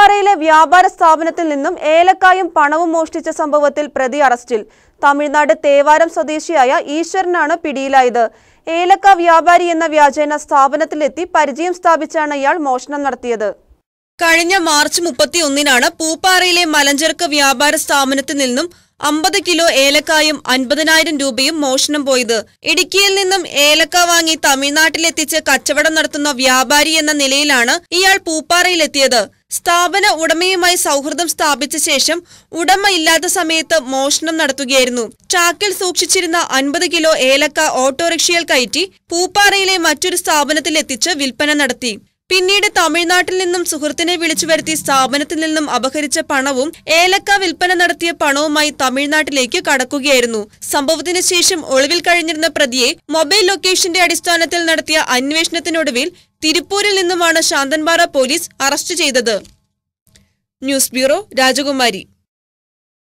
പൂവാറയിലെ വ്യാപാര സ്ഥാപനത്തിൽ നിന്നും ഏലക്കായും പണവും മോഷ്ടിച്ച സംഭവത്തിൽ പ്രതി അറസ്റ്റിൽ തമിഴ്നാട് തേവാരം സ്വദേശിയായ ഈശ്വരനാണ് പിടിയിലായത് ഏലക്ക വ്യാപാരി എന്ന വ്യാജേന സ്ഥാപനത്തിലെത്തി പരിചയം സ്ഥാപിച്ചാണ് ഇയാൾ മോഷണം നടത്തിയത് കഴിഞ്ഞ മാർച്ച് മുപ്പത്തിയൊന്നിനാണ് പൂപ്പാറയിലെ മലഞ്ചരക്ക് വ്യാപാര സ്ഥാപനത്തിൽ നിന്നും അമ്പത് കിലോ ഏലക്കായും അൻപതിനായിരം രൂപയും മോഷണം പോയത് ഇടുക്കിയിൽ നിന്നും ഏലക്ക വാങ്ങി തമിഴ്നാട്ടിലെത്തിച്ച് കച്ചവടം നടത്തുന്ന വ്യാപാരി എന്ന നിലയിലാണ് ഇയാൾ പൂപ്പാറയിലെത്തിയത് സ്ഥാപന ഉടമയുമായി സൗഹൃദം സ്ഥാപിച്ച ശേഷം ഉടമ ഇല്ലാത്ത സമയത്ത് മോഷണം നടത്തുകയായിരുന്നു ചാക്കിൽ സൂക്ഷിച്ചിരുന്ന അൻപത് കിലോ ഏലക്ക ഓട്ടോറിക്ഷയിൽ കയറ്റി പൂപ്പാറയിലെ മറ്റൊരു സ്ഥാപനത്തിലെത്തിച്ച് വിൽപ്പന നടത്തി പിന്നീട് തമിഴ്നാട്ടിൽ നിന്നും സുഹൃത്തിനെ വിളിച്ചു വരുത്തി സ്ഥാപനത്തിൽ നിന്നും അപഹരിച്ച പണവും ഏലക്ക വിൽപ്പന നടത്തിയ പണവുമായി തമിഴ്നാട്ടിലേക്ക് കടക്കുകയായിരുന്നു സംഭവത്തിന് ശേഷം ഒളിവിൽ കഴിഞ്ഞിരുന്ന പ്രതിയെ മൊബൈൽ ലൊക്കേഷന്റെ അടിസ്ഥാനത്തിൽ നടത്തിയ അന്വേഷണത്തിനൊടുവിൽ തിരുപ്പൂരിൽ നിന്നുമാണ് ശാന്തൻപാറ പോലീസ് അറസ്റ്റ് ചെയ്തത് ന്യൂസ് ബ്യൂറോ രാജകുമാരി